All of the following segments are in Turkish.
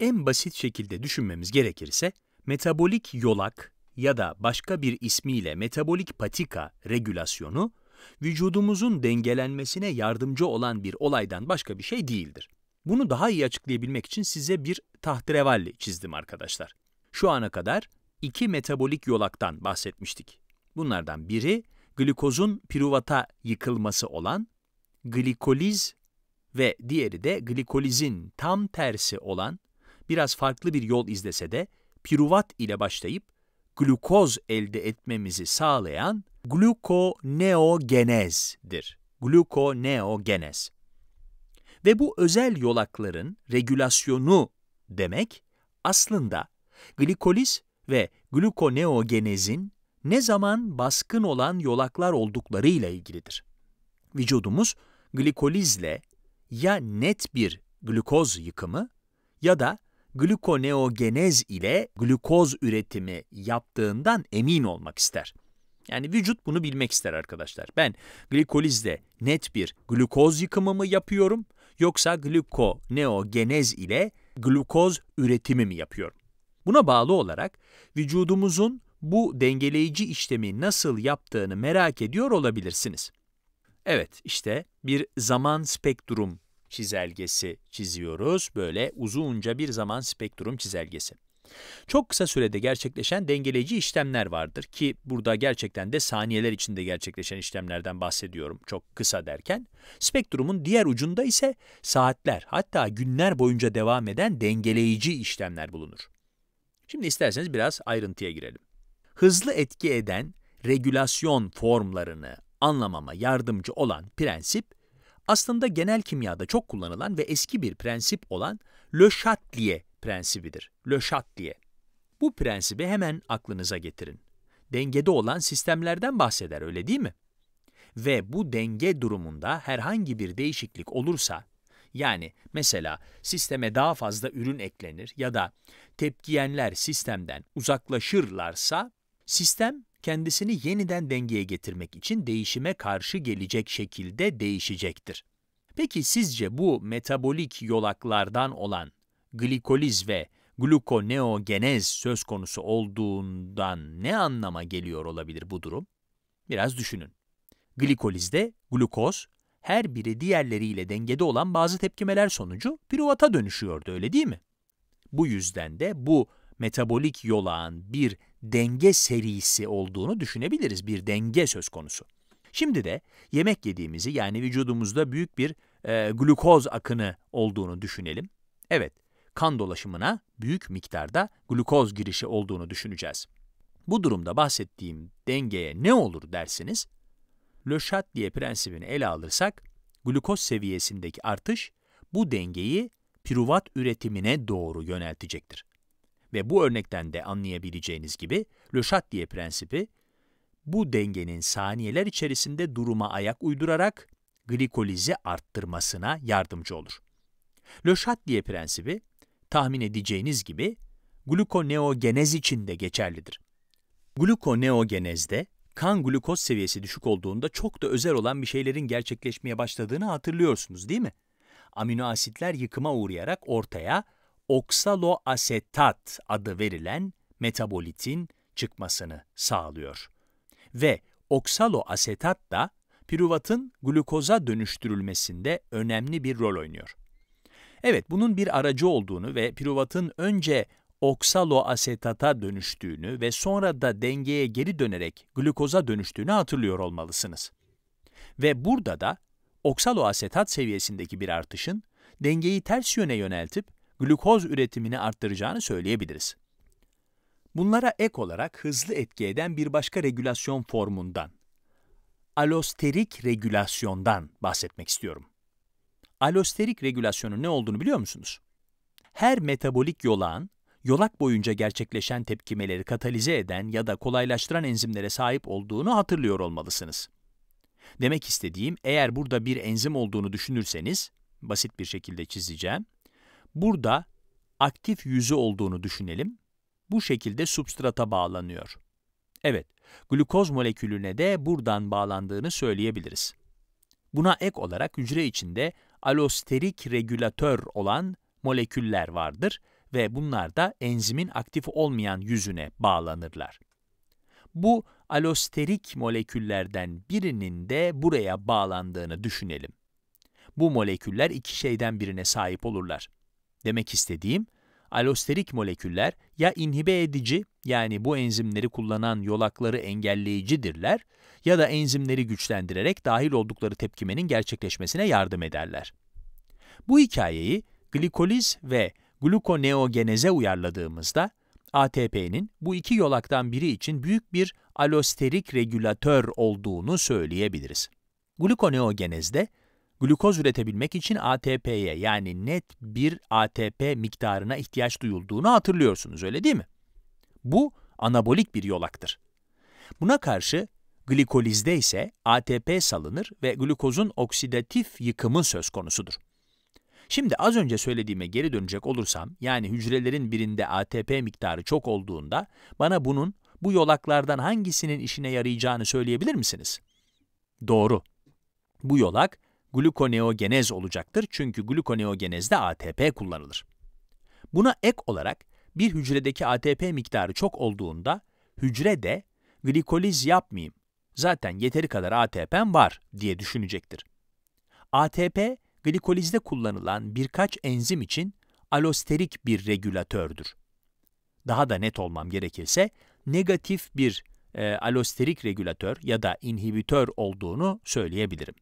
En basit şekilde düşünmemiz gerekirse, metabolik yolak ya da başka bir ismiyle metabolik patika regülasyonu, vücudumuzun dengelenmesine yardımcı olan bir olaydan başka bir şey değildir. Bunu daha iyi açıklayabilmek için size bir tahterevalli çizdim arkadaşlar. Şu ana kadar iki metabolik yolaktan bahsetmiştik. Bunlardan biri glikozun piruvata yıkılması olan glikoliz ve diğeri de glikolizin tam tersi olan biraz farklı bir yol izlese de piruvat ile başlayıp glukoz elde etmemizi sağlayan glukoneogenezdir. Glukoneogenez. Ve bu özel yolakların regülasyonu demek aslında glikoliz ve glukoneogenezin ne zaman baskın olan yolaklar olduklarıyla ilgilidir. Vücudumuz glikolizle ya net bir glukoz yıkımı ya da glukoneogenez ile glukoz üretimi yaptığından emin olmak ister. Yani vücut bunu bilmek ister arkadaşlar. Ben glikolizde net bir glukoz yıkımı mı yapıyorum yoksa glukoneogenez ile glukoz üretimi mi yapıyorum? Buna bağlı olarak vücudumuzun bu dengeleyici işlemi nasıl yaptığını merak ediyor olabilirsiniz. Evet, işte bir zaman spektrum çizelgesi çiziyoruz. Böyle uzunca bir zaman spektrum çizelgesi. Çok kısa sürede gerçekleşen dengeleyici işlemler vardır ki burada gerçekten de saniyeler içinde gerçekleşen işlemlerden bahsediyorum çok kısa derken. Spektrumun diğer ucunda ise saatler hatta günler boyunca devam eden dengeleyici işlemler bulunur. Şimdi isterseniz biraz ayrıntıya girelim. Hızlı etki eden regülasyon formlarını anlamama yardımcı olan prensip aslında genel kimyada çok kullanılan ve eski bir prensip olan Le Chatelier prensibidir. Le Chatelier. Bu prensibi hemen aklınıza getirin. Dengede olan sistemlerden bahseder öyle değil mi? Ve bu denge durumunda herhangi bir değişiklik olursa, yani mesela sisteme daha fazla ürün eklenir ya da tepkiyenler sistemden uzaklaşırlarsa, sistem kendisini yeniden dengeye getirmek için değişime karşı gelecek şekilde değişecektir. Peki sizce bu metabolik yolaklardan olan glikoliz ve glukoneogenez söz konusu olduğundan ne anlama geliyor olabilir bu durum? Biraz düşünün. Glikolizde glukoz her biri diğerleriyle dengede olan bazı tepkimeler sonucu piruvata dönüşüyordu öyle değil mi? Bu yüzden de bu metabolik yolağın bir denge serisi olduğunu düşünebiliriz. Bir denge söz konusu. Şimdi de yemek yediğimizi yani vücudumuzda büyük bir e, glukoz akını olduğunu düşünelim. Evet, kan dolaşımına büyük miktarda glukoz girişi olduğunu düşüneceğiz. Bu durumda bahsettiğim dengeye ne olur dersiniz? Le diye prensibini ele alırsak, glukoz seviyesindeki artış bu dengeyi piruvat üretimine doğru yöneltecektir. Ve bu örnekten de anlayabileceğiniz gibi Le Châtelier prensibi bu dengenin saniyeler içerisinde duruma ayak uydurarak glikolizi arttırmasına yardımcı olur. Le Châtelier prensibi tahmin edeceğiniz gibi glukoneogenez için de geçerlidir. Glukoneogenezde kan glukoz seviyesi düşük olduğunda çok da özel olan bir şeylerin gerçekleşmeye başladığını hatırlıyorsunuz değil mi? Amino asitler yıkıma uğrayarak ortaya oksaloasetat adı verilen metabolitin çıkmasını sağlıyor. Ve oksaloasetat da piruvatın glukoza dönüştürülmesinde önemli bir rol oynuyor. Evet, bunun bir aracı olduğunu ve piruvatın önce oksaloasetata dönüştüğünü ve sonra da dengeye geri dönerek glukoza dönüştüğünü hatırlıyor olmalısınız. Ve burada da oksaloasetat seviyesindeki bir artışın dengeyi ters yöne yöneltip glukoz üretimini arttıracağını söyleyebiliriz. Bunlara ek olarak hızlı etki eden bir başka regülasyon formundan, alosterik regülasyondan bahsetmek istiyorum. Alosterik regülasyonun ne olduğunu biliyor musunuz? Her metabolik yolağın, yolak boyunca gerçekleşen tepkimeleri katalize eden ya da kolaylaştıran enzimlere sahip olduğunu hatırlıyor olmalısınız. Demek istediğim, eğer burada bir enzim olduğunu düşünürseniz, basit bir şekilde çizeceğim, Burada aktif yüzü olduğunu düşünelim. Bu şekilde substrata bağlanıyor. Evet, glukoz molekülüne de buradan bağlandığını söyleyebiliriz. Buna ek olarak hücre içinde alosterik regülatör olan moleküller vardır ve bunlar da enzimin aktif olmayan yüzüne bağlanırlar. Bu alosterik moleküllerden birinin de buraya bağlandığını düşünelim. Bu moleküller iki şeyden birine sahip olurlar. Demek istediğim, alosterik moleküller ya inhibe edici yani bu enzimleri kullanan yolakları engelleyicidirler ya da enzimleri güçlendirerek dahil oldukları tepkimenin gerçekleşmesine yardım ederler. Bu hikayeyi glikoliz ve glukoneogeneze uyarladığımızda ATP'nin bu iki yolaktan biri için büyük bir alosterik regülatör olduğunu söyleyebiliriz. Glukoneogenezde glukoz üretebilmek için ATP'ye yani net bir ATP miktarına ihtiyaç duyulduğunu hatırlıyorsunuz öyle değil mi? Bu anabolik bir yolaktır. Buna karşı glikolizde ise ATP salınır ve glukozun oksidatif yıkımı söz konusudur. Şimdi az önce söylediğime geri dönecek olursam, yani hücrelerin birinde ATP miktarı çok olduğunda bana bunun bu yolaklardan hangisinin işine yarayacağını söyleyebilir misiniz? Doğru. Bu yolak glukoneogenez olacaktır çünkü glukoneogenezde ATP kullanılır. Buna ek olarak bir hücredeki ATP miktarı çok olduğunda hücre de glikoliz yapmayayım, zaten yeteri kadar ATP'm var diye düşünecektir. ATP, glikolizde kullanılan birkaç enzim için alosterik bir regülatördür. Daha da net olmam gerekirse, negatif bir e, alosterik regülatör ya da inhibitör olduğunu söyleyebilirim.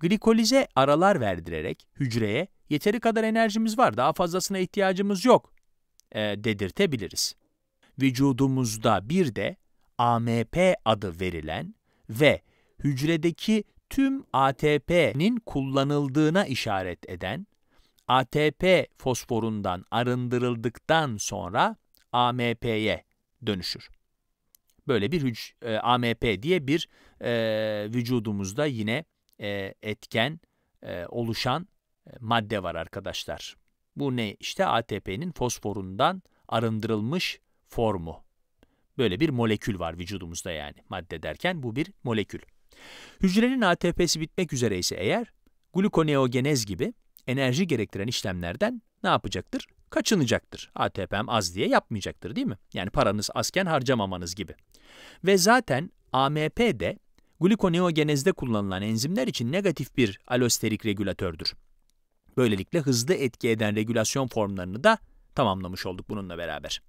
Glikolize aralar verdirerek hücreye yeteri kadar enerjimiz var, daha fazlasına ihtiyacımız yok e, dedirtebiliriz. Vücudumuzda bir de AMP adı verilen ve hücredeki tüm ATP'nin kullanıldığına işaret eden ATP fosforundan arındırıldıktan sonra AMP'ye dönüşür. Böyle bir hüc e, AMP diye bir e, vücudumuzda yine e, etken e, oluşan e, madde var arkadaşlar. Bu ne? İşte ATP'nin fosforundan arındırılmış formu. Böyle bir molekül var vücudumuzda yani. Madde derken bu bir molekül. Hücrenin ATP'si bitmek üzere ise eğer glukoneogenez gibi enerji gerektiren işlemlerden ne yapacaktır? Kaçınacaktır. ATP'm az diye yapmayacaktır değil mi? Yani paranız azken harcamamanız gibi. Ve zaten AMP de glikoneogenezde kullanılan enzimler için negatif bir alosterik regülatördür. Böylelikle hızlı etki eden regülasyon formlarını da tamamlamış olduk bununla beraber.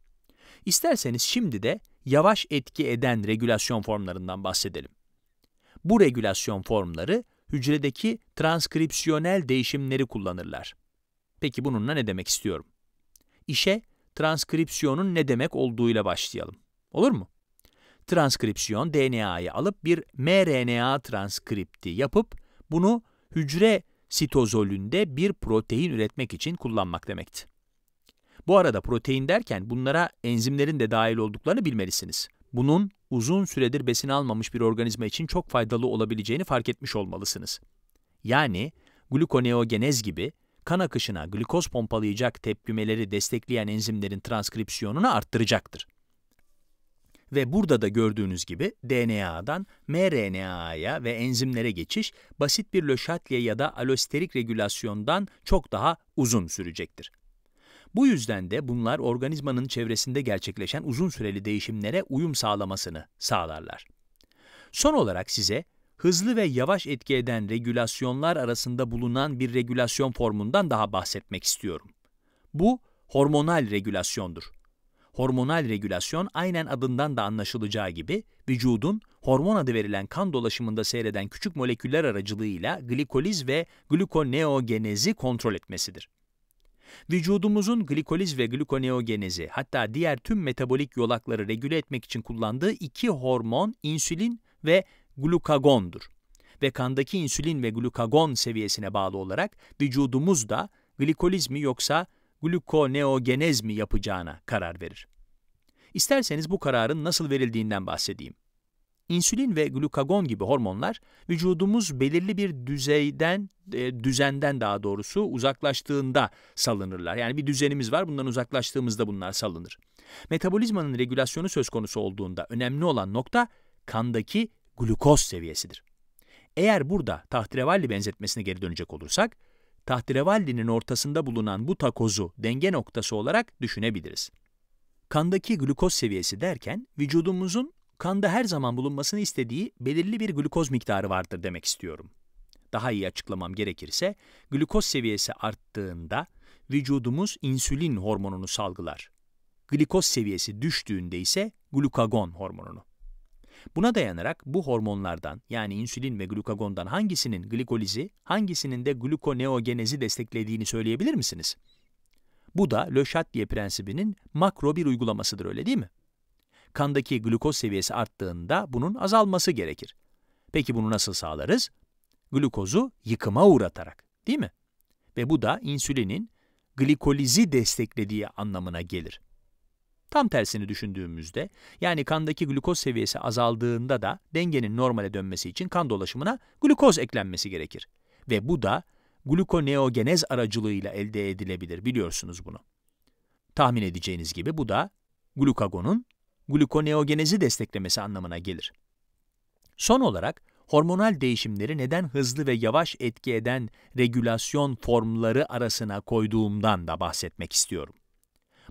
İsterseniz şimdi de yavaş etki eden regülasyon formlarından bahsedelim. Bu regülasyon formları hücredeki transkripsiyonel değişimleri kullanırlar. Peki bununla ne demek istiyorum? İşe transkripsiyonun ne demek olduğuyla başlayalım. Olur mu? transkripsiyon DNA'yı alıp bir mRNA transkripti yapıp bunu hücre sitozolünde bir protein üretmek için kullanmak demekti. Bu arada protein derken bunlara enzimlerin de dahil olduklarını bilmelisiniz. Bunun uzun süredir besin almamış bir organizma için çok faydalı olabileceğini fark etmiş olmalısınız. Yani glukoneogenez gibi kan akışına glikoz pompalayacak tepkimeleri destekleyen enzimlerin transkripsiyonunu arttıracaktır. Ve burada da gördüğünüz gibi DNA'dan mRNA'ya ve enzimlere geçiş basit bir löşatliye ya da alosterik regülasyondan çok daha uzun sürecektir. Bu yüzden de bunlar organizmanın çevresinde gerçekleşen uzun süreli değişimlere uyum sağlamasını sağlarlar. Son olarak size hızlı ve yavaş etki eden regülasyonlar arasında bulunan bir regülasyon formundan daha bahsetmek istiyorum. Bu hormonal regülasyondur. Hormonal regülasyon aynen adından da anlaşılacağı gibi vücudun hormon adı verilen kan dolaşımında seyreden küçük moleküller aracılığıyla glikoliz ve glukoneogenezi kontrol etmesidir. Vücudumuzun glikoliz ve glukoneogenezi hatta diğer tüm metabolik yolakları regüle etmek için kullandığı iki hormon insülin ve glukagondur. Ve kandaki insülin ve glukagon seviyesine bağlı olarak vücudumuz da glikoliz mi yoksa glukoneogenez mi yapacağına karar verir. İsterseniz bu kararın nasıl verildiğinden bahsedeyim. İnsülin ve glukagon gibi hormonlar vücudumuz belirli bir düzeyden, e, düzenden daha doğrusu uzaklaştığında salınırlar. Yani bir düzenimiz var bundan uzaklaştığımızda bunlar salınır. Metabolizmanın regülasyonu söz konusu olduğunda önemli olan nokta kandaki glukoz seviyesidir. Eğer burada tahterevalli benzetmesine geri dönecek olursak, Tahterevalli'nin ortasında bulunan bu takozu denge noktası olarak düşünebiliriz. Kandaki glukoz seviyesi derken vücudumuzun kanda her zaman bulunmasını istediği belirli bir glukoz miktarı vardır demek istiyorum. Daha iyi açıklamam gerekirse glukoz seviyesi arttığında vücudumuz insülin hormonunu salgılar. Glikoz seviyesi düştüğünde ise glukagon hormonunu. Buna dayanarak bu hormonlardan yani insülin ve glukagondan hangisinin glikolizi, hangisinin de glukoneogenezi desteklediğini söyleyebilir misiniz? Bu da Le diye prensibinin makro bir uygulamasıdır öyle değil mi? Kandaki glukoz seviyesi arttığında bunun azalması gerekir. Peki bunu nasıl sağlarız? Glukozu yıkıma uğratarak, değil mi? Ve bu da insülinin glikolizi desteklediği anlamına gelir. Tam tersini düşündüğümüzde yani kandaki glukoz seviyesi azaldığında da dengenin normale dönmesi için kan dolaşımına glukoz eklenmesi gerekir. Ve bu da glukoneogenez aracılığıyla elde edilebilir biliyorsunuz bunu. Tahmin edeceğiniz gibi bu da glukagonun glukoneogenezi desteklemesi anlamına gelir. Son olarak hormonal değişimleri neden hızlı ve yavaş etki eden regülasyon formları arasına koyduğumdan da bahsetmek istiyorum.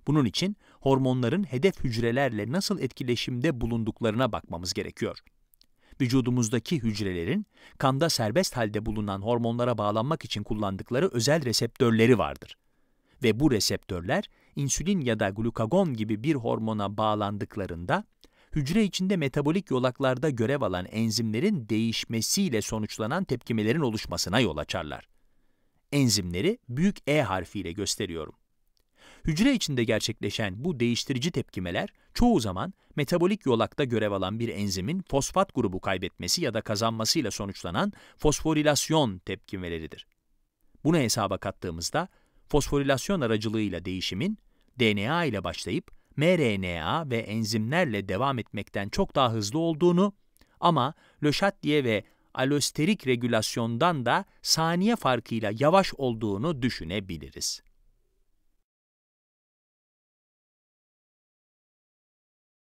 Bunun için hormonların hedef hücrelerle nasıl etkileşimde bulunduklarına bakmamız gerekiyor. Vücudumuzdaki hücrelerin kanda serbest halde bulunan hormonlara bağlanmak için kullandıkları özel reseptörleri vardır. Ve bu reseptörler insülin ya da glukagon gibi bir hormona bağlandıklarında hücre içinde metabolik yolaklarda görev alan enzimlerin değişmesiyle sonuçlanan tepkimelerin oluşmasına yol açarlar. Enzimleri büyük E harfiyle gösteriyorum. Hücre içinde gerçekleşen bu değiştirici tepkimeler çoğu zaman metabolik yolakta görev alan bir enzimin fosfat grubu kaybetmesi ya da kazanmasıyla sonuçlanan fosforilasyon tepkimeleridir. Bunu hesaba kattığımızda fosforilasyon aracılığıyla değişimin DNA ile başlayıp mRNA ve enzimlerle devam etmekten çok daha hızlı olduğunu ama Le diye ve alosterik regülasyondan da saniye farkıyla yavaş olduğunu düşünebiliriz.